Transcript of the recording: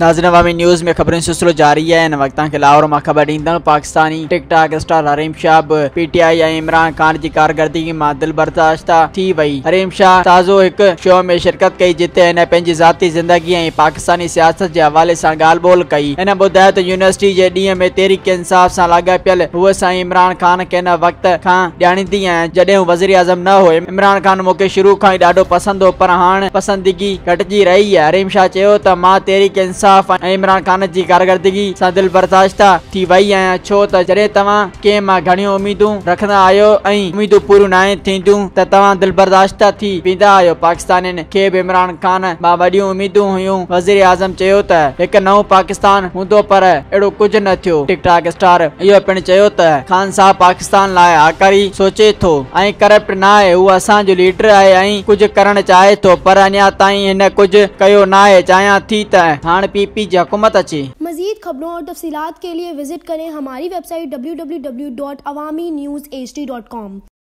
नाजन अवामी news में खबरें सिलसिलो जारी है इन वक्त के लाहौर में खबर ईंदड़ Pakistani TikTok star Hareem Shah P T I ऐं इमरान ख़ान की कारकर्दगी में दिल बर्दाश्त थी वही हरीम शाह ताज़ो एक शो में शिरकत कई जिते हिन पंहिंजी ज़ाती ज़िंदगी पाकिस्तानी सियासत के हवाले से गाल बोल कई हिन ॿुधायो तो यूनिवर्सिटी के ॾींहं में तेरी के इंसाफ़ से लाॻापियल हुए साईं इमरान ख़ान के इन वक़्त का जानी है जडे हू वज़ीर आज़म न हो इमरान ख़ान मुख्य शुरू का ही ॾाढो पसंद हो पर हाँ पसंदिगी घटी रही है हरीम शाह चयो त मां तहरीक इंसाफ़ इमरान ख़ान की कारकर्दगी सां दिल बर्दाश्त थी नव पाकिस्तान हों पर अड़ो कुछ न थियो पिणु चयो त ख़ान साहब पाकिस्तान ला आकारी सोचे थो ऐं कुझु करणु चाहे थो पर अञा ताईं हिन कुझु कयो न ना चाहें थी हाँ पी की हकूमत मजीद खबरों और तफसीत के लिए विजिट करें हमारी website W W W dot Awami news H D dot com